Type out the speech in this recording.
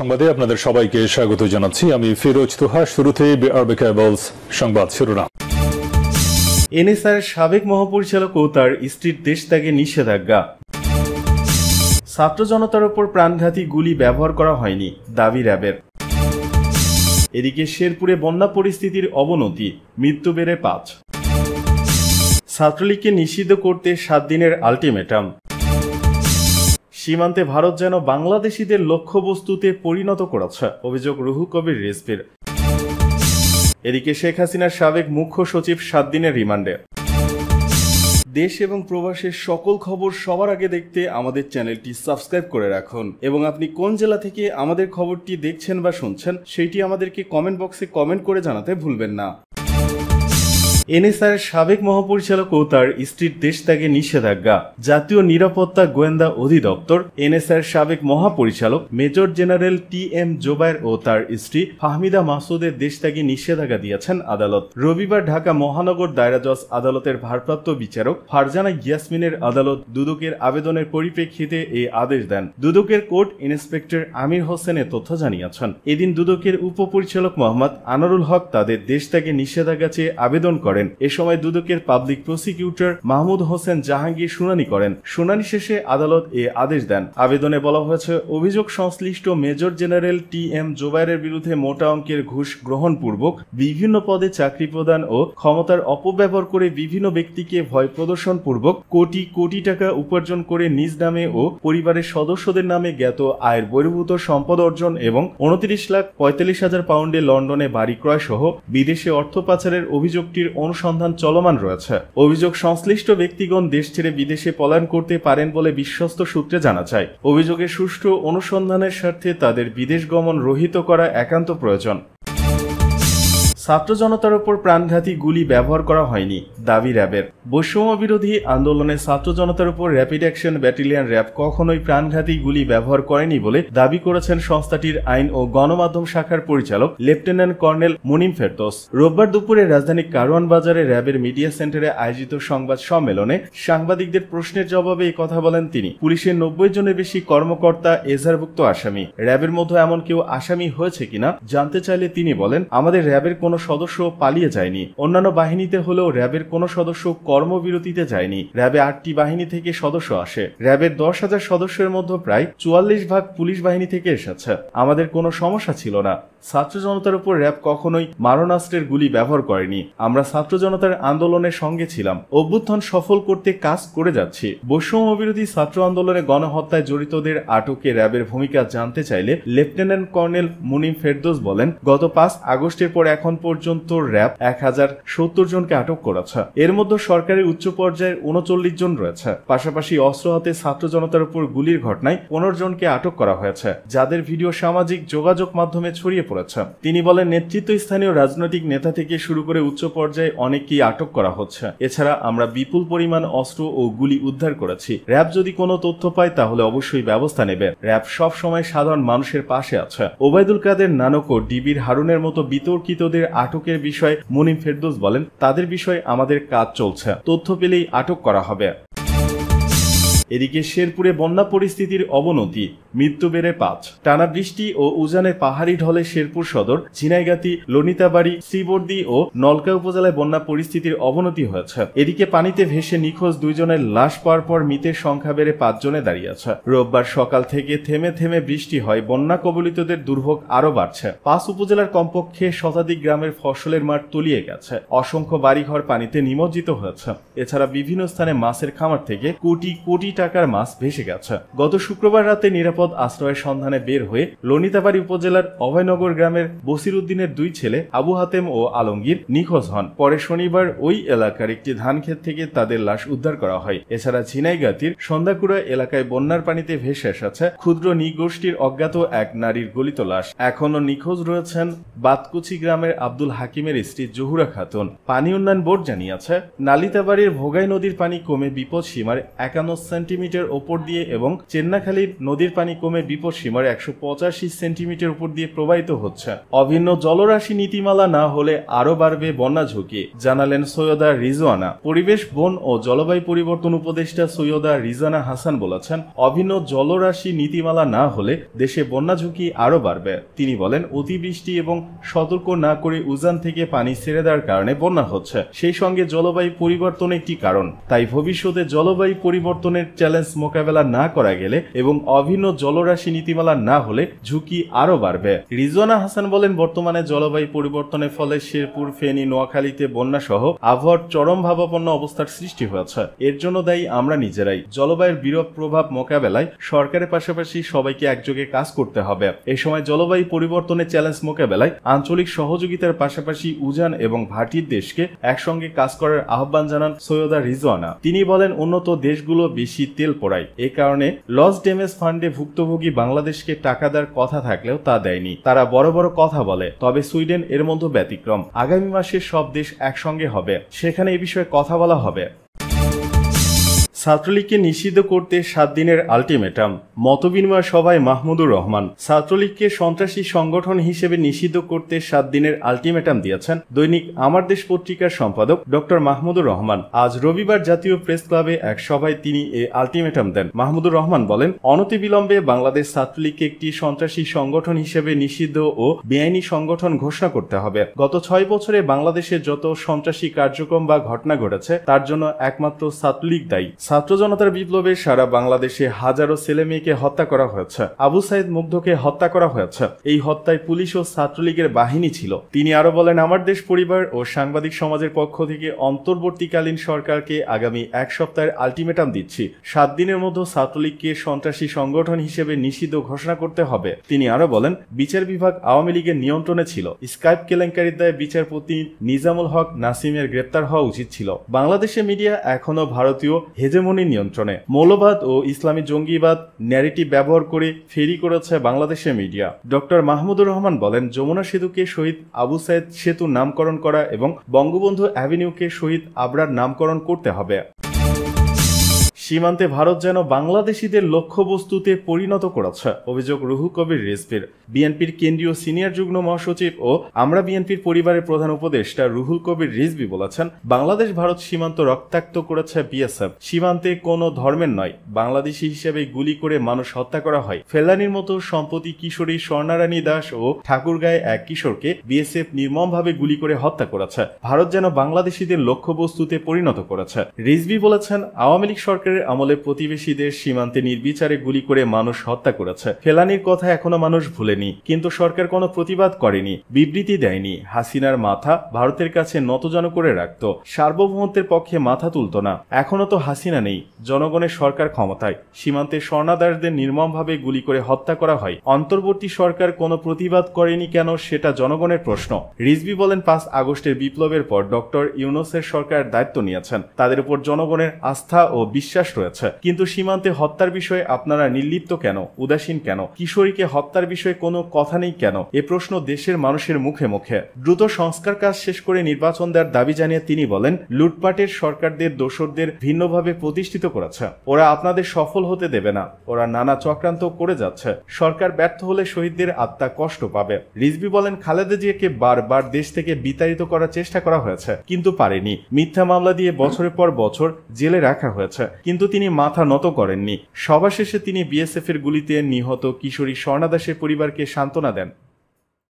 সংবাদে আপনাদের সবাইকে স্বাগত জানাচ্ছি আমি ফিরোজ তুহা শুরুতে আরবে সংবাদ শিরোনাম এনএসআর সাবেক মহাপরিচালক ও তার স্ত্রীর দেশত্যাগে নিষেধাজ্ঞা ছাত্র জনতার ওপর প্রাণঘাতী গুলি ব্যবহার করা হয়নি দাবি র্যাবের এদিকে শেরপুরে বন্যা পরিস্থিতির অবনতি মৃত্যু বেড়ে পাঁচ ছাত্রলীগকে নিষিদ্ধ করতে সাত দিনের আলটিমেটাম সীমান্তে ভারত যেন বাংলাদেশিদের লক্ষ্যবস্তুতে পরিণত করেছে অভিযোগ রুহু কবির রিজভির এদিকে শেখ হাসিনার সাবেক মুখ্য সচিব সাত দিনের রিমান্ডে দেশ এবং প্রবাসের সকল খবর সবার আগে দেখতে আমাদের চ্যানেলটি সাবস্ক্রাইব করে রাখুন এবং আপনি কোন জেলা থেকে আমাদের খবরটি দেখছেন বা শুনছেন সেটি আমাদেরকে কমেন্ট বক্সে কমেন্ট করে জানাতে ভুলবেন না এনএসআর সাবেক মহাপরিচালক ও তার স্ত্রীর দেশ ত্যাগে নিষেধাজ্ঞা জাতীয় নিরাপত্তা গোয়েন্দা অধিদপ্তর এনএসআর সাবেক মহাপরিচালক major general T M Zobayer ও তার স্ত্রী ফাহমিদা মাসুদের দেশ ত্যাগে নিষেধাজ্ঞা দিয়েছেন আদালত রবিবার ঢাকা মহানগর দায়রা জজ আদালতের ভারপ্রাপ্ত বিচারক ফারজানা গিয়াসমিনের আদালত দুদকের আবেদনের পরিপ্রেক্ষিতে এই আদেশ দেন দুদকের কোর্ট ইন্সপেক্টর আমির হোসেনের তথ্য জানিয়েছেন এদিন দুদকের উপপরিচালক মোহাম্মদ আনারুল হক তাদের দেশ ত্যাগে নিষেধাজ্ঞা চেয়ে আবেদন করেন করেন এ সময় দুদকের পাবলিক প্রসিকিউটর মাহমুদ হোসেন জাহাঙ্গীর শুনানি করেন শুনানি শেষে আদালত এ আদেশ দেন আবেদনে বলা হয়েছে অভিযোগ সংশ্লিষ্ট মেজর জেনারেল টি এম জোবাইরের বিরুদ্ধে মোটা অঙ্কের ঘুষ গ্রহণপূর্বক বিভিন্ন পদে চাকরি প্রদান ও ক্ষমতার অপব্যবহার করে বিভিন্ন ব্যক্তিকে ভয় প্রদর্শন পূর্বক কোটি কোটি টাকা উপার্জন করে নিজ নামে ও পরিবারের সদস্যদের নামে জ্ঞাত আয়ের বহির্ভূত সম্পদ অর্জন এবং উনত্রিশ লাখ পঁয়তাল্লিশ হাজার পাউন্ডে লন্ডনে বাড়ি ক্রয় সহ বিদেশে অর্থ পাচারের অভিযোগটির অনুসন্ধান চলমান রয়েছে অভিযোগ সংশ্লিষ্ট ব্যক্তিগণ দেশ ছেড়ে বিদেশে পলায়ন করতে পারেন বলে বিশ্বস্ত সূত্রে জানা যায় অভিযোগের সুষ্ঠু অনুসন্ধানের স্বার্থে তাদের বিদেশ গমন রহিত করা একান্ত প্রয়োজন ছাত্র জনতার উপর প্রাণঘাতী গুলি ব্যবহার করা হয়নি দাবি র্যাবের বৈষম্য বিরোধী আন্দোলনে ছাত্র জনতার উপর র্যাপিড অ্যাকশন ব্যাটালিয়ন র্যাব কখনোই প্রাণঘাতী গুলি ব্যবহার করেনি বলে দাবি করেছেন সংস্থাটির আইন ও গণমাধ্যম শাখার পরিচালক লেফটেন্যান্ট কর্নেল মুনিম ফেরদোস রোববার দুপুরে রাজধানী কারওয়ান বাজারে র্যাবের মিডিয়া সেন্টারে আয়োজিত সংবাদ সম্মেলনে সাংবাদিকদের প্রশ্নের জবাবে এই কথা বলেন তিনি পুলিশের নব্বই জনের বেশি কর্মকর্তা এজারভুক্ত আসামি র্যাবের মধ্যে এমন কেউ আসামি হয়েছে কিনা জানতে চাইলে তিনি বলেন আমাদের র্যাবের কোন কোনো সদস্য পালিয়ে যায়নি অন্যান্য বাহিনীতে হলেও র্যাবের কোনো সদস্য কর্মবিরতিতে যায়নি র্যাবে আটটি বাহিনী থেকে সদস্য আসে র্যাবের দশ হাজার সদস্যের মধ্যে প্রায় চুয়াল্লিশ ভাগ পুলিশ বাহিনী থেকে এসেছে আমাদের কোনো সমস্যা ছিল না ছাত্র জনতার উপর র্যাব কখনোই মারণাস্ত্রের গুলি ব্যবহার করেনি আমরা ছাত্র জনতার আন্দোলনের সঙ্গে ছিলাম অভ্যুত্থান সফল করতে কাজ করে যাচ্ছি বৈষম্য বিরোধী ছাত্র আন্দোলনে গণহত্যায় জড়িতদের আটকে র্যাবের ভূমিকা জানতে চাইলে লেফটেন্যান্ট কর্নেল মুনিম ফেরদোস বলেন গত পাঁচ আগস্টের পর এখন পর্যন্ত র্যাব এক হাজার সত্তর জনকে আটক করেছে এর মধ্যে সরকারি উচ্চ পর্যায়ের উনচল্লিশ জন রয়েছে পাশাপাশি অস্ত্র হাতে ছাত্র জনতার উপর গুলির ঘটনায় পনেরো জনকে আটক করা হয়েছে যাদের ভিডিও সামাজিক যোগাযোগ মাধ্যমে ছড়িয়ে পড়েছে তিনি বলেন নেতৃত্ব স্থানীয় রাজনৈতিক নেতা থেকে শুরু করে উচ্চ পর্যায়ে অনেককেই আটক করা হচ্ছে এছাড়া আমরা বিপুল পরিমাণ অস্ত্র ও গুলি উদ্ধার করেছি র্যাব যদি কোনো তথ্য পায় তাহলে অবশ্যই ব্যবস্থা নেবে র্যাব সব সময় সাধারণ মানুষের পাশে আছে ওবায়দুল কাদের নানক ও ডিবির হারুনের মতো বিতর্কিতদের আটকের বিষয়ে মনিম ফেরদোস বলেন তাদের বিষয়ে আমাদের কাজ চলছে তথ্য পেলেই আটক করা হবে এদিকে শেরপুরে বন্যা পরিস্থিতির অবনতি মৃত্যু বেড়ে পাঁচ টানা বৃষ্টি ও উজানে পাহাড়ি ঢলে শেরপুর সদর ঝিনাইগাতি লনিতাবাড়ি শ্রীবর্দি ও নলকা উপজেলায় বন্যা পরিস্থিতির অবনতি হয়েছে এদিকে পানিতে ভেসে নিখোঁজ দুইজনের লাশ পাওয়ার পর মৃতের সংখ্যা বেড়ে পাঁচজনে দাঁড়িয়েছে রোববার সকাল থেকে থেমে থেমে বৃষ্টি হয় বন্যা কবলিতদের দুর্ভোগ আরও বাড়ছে পাঁচ উপজেলার কমপক্ষে শতাধিক গ্রামের ফসলের মাঠ তলিয়ে গেছে অসংখ্য বাড়িঘর পানিতে নিমজ্জিত হয়েছে এছাড়া বিভিন্ন স্থানে মাছের খামার থেকে কোটি কোটি টাকার মাছ ভেসে গেছে গত শুক্রবার রাতে নিরাপদ আশ্রয়ের সন্ধানে বের হয়ে লনিতাবাড়ি উপজেলার অভয়নগর গ্রামের বসির উদ্দিনের দুই ছেলে আবু হাতেম ও আলমগীর নিখোঁজ হন পরে শনিবার ওই এলাকার একটি ধান ক্ষেত থেকে তাদের লাশ উদ্ধার করা হয় এছাড়া ঝিনাইগাতির সন্ধ্যাকুড়া এলাকায় বন্যার পানিতে ভেসে এসেছে ক্ষুদ্র নিগোষ্ঠীর অজ্ঞাত এক নারীর গলিত লাশ এখনও নিখোঁজ রয়েছেন বাতকুচি গ্রামের আব্দুল হাকিমের স্ত্রী জহুরা খাতুন পানি উন্নয়ন বোর্ড জানিয়েছে নালিতাবাড়ির ভোগাই নদীর পানি কমে বিপদ সীমার একান্ন সেন্ট সেন্টিমিটার ওপর দিয়ে এবং চেন্নাখালী নদীর পানি কমে বিপদ সীমার একশো পঁচাশি সেন্টিমিটার উপর দিয়ে প্রবাহিত হচ্ছে অভিন্ন জলরাশি নীতিমালা না হলে আরো বাড়বে বন্যা ঝুঁকি জানালেন সৈয়দা রিজওয়ানা পরিবেশ বন ও জলবায়ু পরিবর্তন উপদেষ্টা সৈয়দা রিজানা হাসান বলেছেন অভিন্ন জলরাশি নীতিমালা না হলে দেশে বন্যা ঝুঁকি আরো বাড়বে তিনি বলেন অতিবৃষ্টি এবং সতর্ক না করে উজান থেকে পানি ছেড়ে দেওয়ার কারণে বন্যা হচ্ছে সেই সঙ্গে জলবায়ু পরিবর্তন একটি কারণ তাই ভবিষ্যতে জলবায়ু পরিবর্তনের চ্যালেঞ্জ মোকাবেলা না করা গেলে এবং অভিন্ন জলরাশি নীতিমালা না হলে ঝুঁকি আরও বাড়বে রিজওয়ানা হাসান বলেন বর্তমানে জলবায়ু পরিবর্তনের ফলে শেরপুর ফেনী নোয়াখালীতে বন্যা সহ আবহাওয়ার চরম ভাবাপন্ন অবস্থার সৃষ্টি হয়েছে এর জন্য দায়ী আমরা নিজেরাই জলবায়ুর বিরূপ প্রভাব মোকাবেলায় সরকারের পাশাপাশি সবাইকে একযোগে কাজ করতে হবে এ সময় জলবায়ু পরিবর্তনের চ্যালেঞ্জ মোকাবেলায় আঞ্চলিক সহযোগিতার পাশাপাশি উজান এবং ভাটির দেশকে একসঙ্গে কাজ করার আহ্বান জানান সৈয়দা রিজওয়ানা তিনি বলেন উন্নত দেশগুলো বেশি বেশি তেল পোড়ায় এ কারণে লস ড্যামেজ ফান্ডে ভুক্তভোগী বাংলাদেশকে টাকা দেওয়ার কথা থাকলেও তা দেয়নি তারা বড় বড় কথা বলে তবে সুইডেন এর মধ্যে ব্যতিক্রম আগামী মাসে সব দেশ একসঙ্গে হবে সেখানে এ বিষয়ে কথা বলা হবে ছাত্রলীগকে নিষিদ্ধ করতে সাত দিনের আলটিমেটাম মতবিনিময় সভায় মাহমুদুর রহমান ছাত্রলীগকে সন্ত্রাসী সংগঠন হিসেবে নিষিদ্ধ করতে সাত দিনের আলটিমেটাম দিয়েছেন দৈনিক আমার দেশ পত্রিকার সম্পাদক ডক্টর মাহমুদুর রহমান আজ রবিবার জাতীয় প্রেস ক্লাবে এক সভায় তিনি এ আলটিমেটাম দেন মাহমুদুর রহমান বলেন অনতিবিলম্বে বাংলাদেশ ছাত্রলীগকে একটি সন্ত্রাসী সংগঠন হিসেবে নিষিদ্ধ ও বেআইনি সংগঠন ঘোষণা করতে হবে গত ছয় বছরে বাংলাদেশে যত সন্ত্রাসী কার্যক্রম বা ঘটনা ঘটেছে তার জন্য একমাত্র ছাত্রলীগ দায়ী ছাত্র জনতার বিপ্লবে সারা বাংলাদেশে হাজারো ছেলে মেয়েকে হত্যা করা হয়েছে আবু সাইদ মুগ্ধকে হত্যা করা হয়েছে এই হত্যায় পুলিশ ও ছাত্রলীগের বাহিনী ছিল তিনি আরো বলেন আমার দেশ পরিবার ও সাংবাদিক সমাজের পক্ষ থেকে অন্তর্বর্তীকালীন সরকারকে আগামী এক সপ্তাহের আলটিমেটাম দিচ্ছি সাত দিনের মধ্যে ছাত্রলীগকে সন্ত্রাসী সংগঠন হিসেবে নিষিদ্ধ ঘোষণা করতে হবে তিনি আরো বলেন বিচার বিভাগ আওয়ামী লীগের নিয়ন্ত্রণে ছিল স্কাইপ কেলেঙ্কারির দায়ে বিচারপতি নিজামুল হক নাসিমের গ্রেপ্তার হওয়া উচিত ছিল বাংলাদেশে মিডিয়া এখনো ভারতীয় হেজে হেজেমনির নিয়ন্ত্রণে মৌলবাদ ও ইসলামী জঙ্গিবাদ ন্যারিটি ব্যবহার করে ফেরি করেছে বাংলাদেশের মিডিয়া ডক্টর মাহমুদুর রহমান বলেন যমুনা সেতুকে শহীদ আবু সাইদ সেতু নামকরণ করা এবং বঙ্গবন্ধু অ্যাভিনিউকে শহীদ আবরার নামকরণ করতে হবে সীমান্তে ভারত যেন বাংলাদেশিদের লক্ষ্যবস্তুতে পরিণত করেছে অভিযোগ রুহু কবির রেসপির বিএনপির কেন্দ্রীয় সিনিয়র যুগ্ম মহাসচিব ও আমরা বিএনপির পরিবারের প্রধান উপদেষ্টা রুহুল কবির রিজবি বলেছেন বাংলাদেশ ভারত সীমান্ত রক্তাক্ত করেছে বিএসএফ সীমান্তে কোনো ধর্মের নয় বাংলাদেশি হিসেবে গুলি করে মানুষ হত্যা করা হয় ফেলানির মতো সম্পত্তি কিশোরী স্বর্ণারানী দাস ও ঠাকুরগাঁয়ে এক কিশোরকে বিএসএফ নির্মমভাবে গুলি করে হত্যা করেছে ভারত যেন বাংলাদেশিদের লক্ষ্যবস্তুতে পরিণত করেছে রিজবি বলেছেন আওয়ামী লীগ সরকারের সরকারের আমলে প্রতিবেশীদের সীমান্তে নির্বিচারে গুলি করে মানুষ হত্যা করেছে ফেলানির কথা এখনো মানুষ ভুলেনি কিন্তু সরকার কোনো প্রতিবাদ করেনি বিবৃতি দেয়নি হাসিনার মাথা ভারতের কাছে নতজন করে রাখত সার্বভৌমত্বের পক্ষে মাথা তুলত না এখনো তো হাসিনা নেই জনগণের সরকার ক্ষমতায় সীমান্তে স্বর্ণাদাসদের নির্মমভাবে গুলি করে হত্যা করা হয় অন্তর্বর্তী সরকার কোনো প্রতিবাদ করেনি কেন সেটা জনগণের প্রশ্ন রিজবি বলেন পাঁচ আগস্টের বিপ্লবের পর ডক্টর ইউনুসের সরকার দায়িত্ব নিয়েছেন তাদের উপর জনগণের আস্থা ও বিশ্বাস প্রকাশ রয়েছে কিন্তু সীমান্তে হত্যার বিষয়ে আপনারা নির্লিপ্ত কেন উদাসীন কেন কিশোরীকে হত্যার বিষয়ে কোনো কথা নেই কেন এ প্রশ্ন দেশের মানুষের মুখে মুখে দ্রুত সংস্কার কাজ শেষ করে নির্বাচন দেওয়ার দাবি জানিয়ে তিনি বলেন লুটপাটের সরকারদের দোষরদের ভিন্নভাবে প্রতিষ্ঠিত করেছে ওরা আপনাদের সফল হতে দেবে না ওরা নানা চক্রান্ত করে যাচ্ছে সরকার ব্যর্থ হলে শহীদদের আত্মা কষ্ট পাবে রিজবি বলেন খালেদা জিয়াকে বারবার দেশ থেকে বিতাড়িত করার চেষ্টা করা হয়েছে কিন্তু পারেনি মিথ্যা মামলা দিয়ে বছরের পর বছর জেলে রাখা হয়েছে কিন্তু কিন্তু তিনি মাথা নত করেননি সবার শেষে তিনি বিএসএফের গুলিতে নিহত কিশোরী স্বর্ণাদাসের পরিবারকে সান্ত্বনা দেন